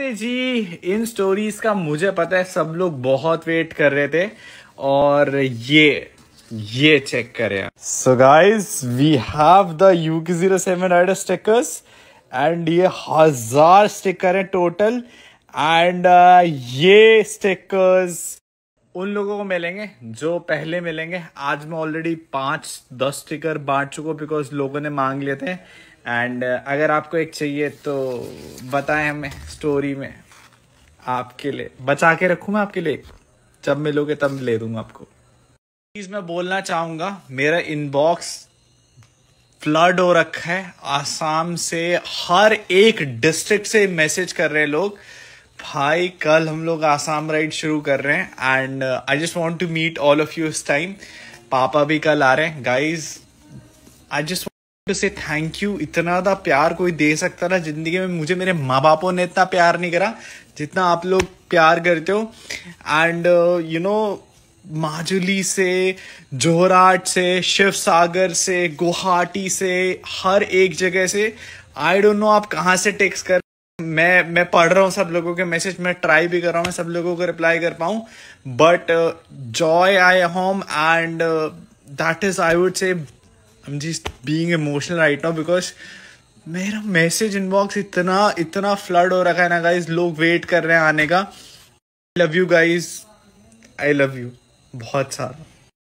ji in stories का मुझे पता है सब लोग बहुत वेट कर रहे थे और ये ये चेक करें so guys we have the U K zero seven rider stickers and ये हजार स्टिकर हैं टोटल एंड uh, ये स्टिकर्स उन लोगों को मिलेंगे जो पहले मिलेंगे आज मैं ऑलरेडी पांच दस स्टिकर बांट चुका बिकॉज लोगों ने मांग लिए थे एंड uh, अगर आपको एक चाहिए तो बताएं हमें स्टोरी में आपके लिए बचा के रखू मैं आपके लिए जब मिलोगे तब ले दूंगा आपको चीज़ मैं बोलना चाहूंगा मेरा इनबॉक्स फ्लड हो रखा है आसाम से हर एक डिस्ट्रिक्ट से मैसेज कर रहे हैं लोग भाई कल हम लोग आसाम राइड शुरू कर रहे हैं and I just want to meet all of you इस टाइम पापा भी कल आ रहे हैं guys I just to say thank you इतना था प्यार कोई दे सकता ना जिंदगी में मुझे मेरे माँ बापों ने इतना प्यार नहीं करा जितना आप लोग प्यार करते हो एंड यू नो माजुली से जोहराट से शिव सागर से गुवाहाटी से हर एक जगह से आई डोंट नो आप कहाँ से टेक्स कर मैं मैं पढ़ रहा हूँ सब लोगों के मैसेज मैं ट्राई भी कर रहा हूँ मैं सब लोगों को रिप्लाई कर पाऊँ but joy I home and that is I would say I'm just being emotional right now because मेरा मैसेज इनबॉक्स इतना इतना फ्लड हो रखा है ना गाइज लोग वेट कर रहे हैं आने का love you guys I love you बहुत सारा